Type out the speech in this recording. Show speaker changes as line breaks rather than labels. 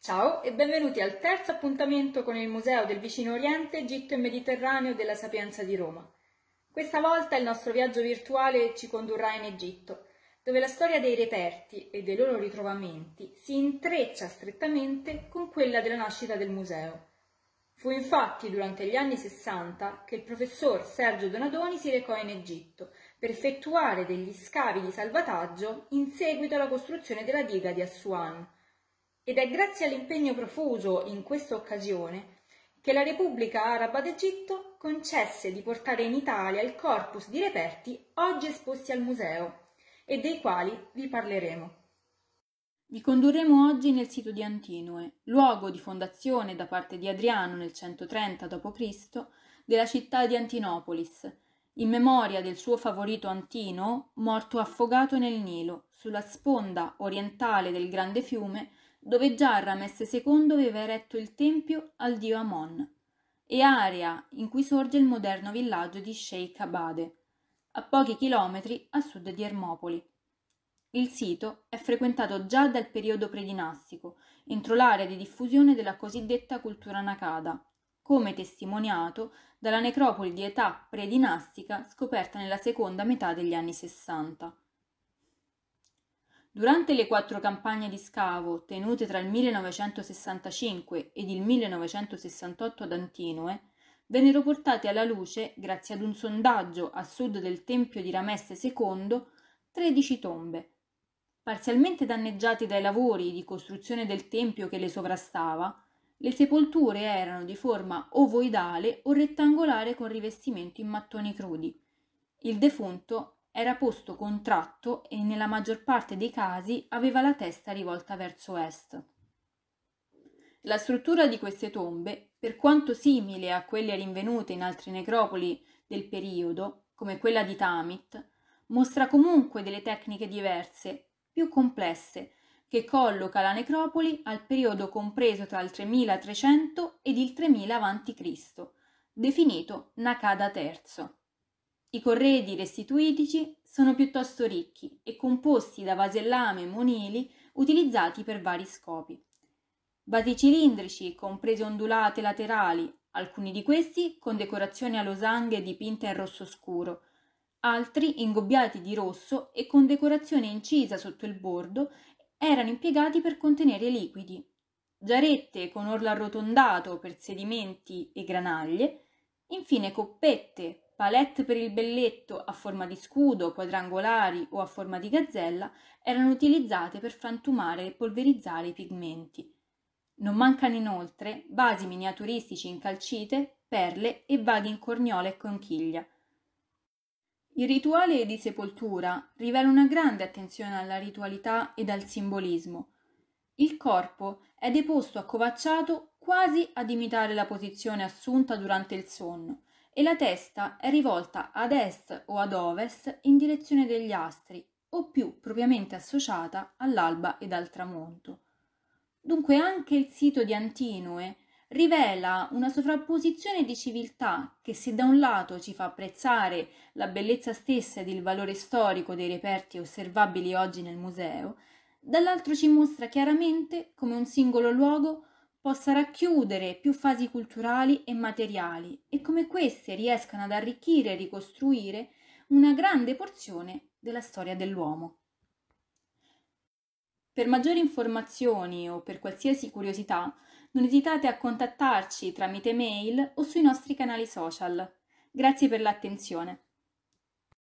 Ciao e benvenuti al terzo appuntamento con il Museo del Vicino Oriente, Egitto e Mediterraneo della Sapienza di Roma. Questa volta il nostro viaggio virtuale ci condurrà in Egitto, dove la storia dei reperti e dei loro ritrovamenti si intreccia strettamente con quella della nascita del museo. Fu infatti durante gli anni Sessanta che il professor Sergio Donadoni si recò in Egitto per effettuare degli scavi di salvataggio in seguito alla costruzione della diga di Assuan, ed è grazie all'impegno profuso in questa occasione che la Repubblica Araba d'Egitto concesse di portare in Italia il corpus di reperti oggi esposti al museo e dei quali vi parleremo. Vi condurremo oggi nel sito di Antinue, luogo di fondazione da parte di Adriano nel 130 d.C. della città di Antinopolis, in memoria del suo favorito Antino, morto affogato nel Nilo, sulla sponda orientale del grande fiume dove già Ramesse II aveva eretto il tempio al dio Amon, e area in cui sorge il moderno villaggio di Sheikh Abade, a pochi chilometri a sud di Ermopoli. Il sito è frequentato già dal periodo predinastico, entro l'area di diffusione della cosiddetta cultura nakada, come testimoniato dalla necropoli di età predinastica scoperta nella seconda metà degli anni Sessanta. Durante le quattro campagne di scavo, tenute tra il 1965 ed il 1968 ad Antinue, vennero portate alla luce, grazie ad un sondaggio a sud del Tempio di Ramesse II, 13 tombe. Parzialmente danneggiate dai lavori di costruzione del Tempio che le sovrastava, le sepolture erano di forma ovoidale o rettangolare con rivestimento in mattoni crudi. Il defunto era posto contratto e nella maggior parte dei casi aveva la testa rivolta verso est. La struttura di queste tombe, per quanto simile a quelle rinvenute in altre necropoli del periodo, come quella di Tamit, mostra comunque delle tecniche diverse, più complesse, che colloca la necropoli al periodo compreso tra il 3300 ed il 3000 a.C., definito Nakada III. I corredi restituitici sono piuttosto ricchi e composti da vasellame e monili utilizzati per vari scopi. Vasi cilindrici con prese ondulate laterali, alcuni di questi con decorazioni a losanghe dipinte in rosso scuro, altri ingobbiati di rosso e con decorazione incisa sotto il bordo, erano impiegati per contenere liquidi. Giarette con orlo arrotondato per sedimenti e granaglie, infine coppette palette per il belletto a forma di scudo, quadrangolari o a forma di gazzella erano utilizzate per frantumare e polverizzare i pigmenti. Non mancano inoltre vasi miniaturistici in calcite, perle e vaghi in corniola e conchiglia. Il rituale di sepoltura rivela una grande attenzione alla ritualità ed al simbolismo. Il corpo è deposto accovacciato quasi ad imitare la posizione assunta durante il sonno, e la testa è rivolta ad est o ad ovest in direzione degli astri o più propriamente associata all'alba ed al tramonto. Dunque anche il sito di Antinue rivela una sovrapposizione di civiltà che se da un lato ci fa apprezzare la bellezza stessa ed il valore storico dei reperti osservabili oggi nel museo, dall'altro ci mostra chiaramente come un singolo luogo possa racchiudere più fasi culturali e materiali e come queste riescano ad arricchire e ricostruire una grande porzione della storia dell'uomo. Per maggiori informazioni o per qualsiasi curiosità, non esitate a contattarci tramite mail o sui nostri canali social. Grazie per l'attenzione.